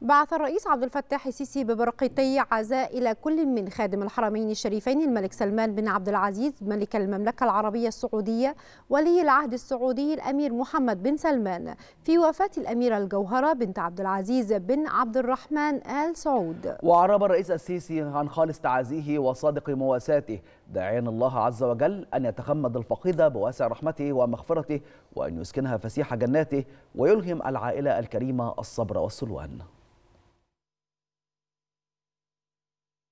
بعث الرئيس عبد الفتاح السيسي ببرقيتي عزاء إلى كل من خادم الحرمين الشريفين الملك سلمان بن عبد العزيز ملك المملكة العربية السعودية ولي العهد السعودي الأمير محمد بن سلمان في وفاة الأميرة الجوهرة بنت عبد العزيز بن عبد الرحمن آل سعود وعرب الرئيس السيسي عن خالص تعازيه وصادق مواساته داعيا الله عز وجل أن يتغمد الفقيدة بواسع رحمته ومغفرته وأن يسكنها فسيح جناته ويلهم العائلة الكريمة الصبر والسلوان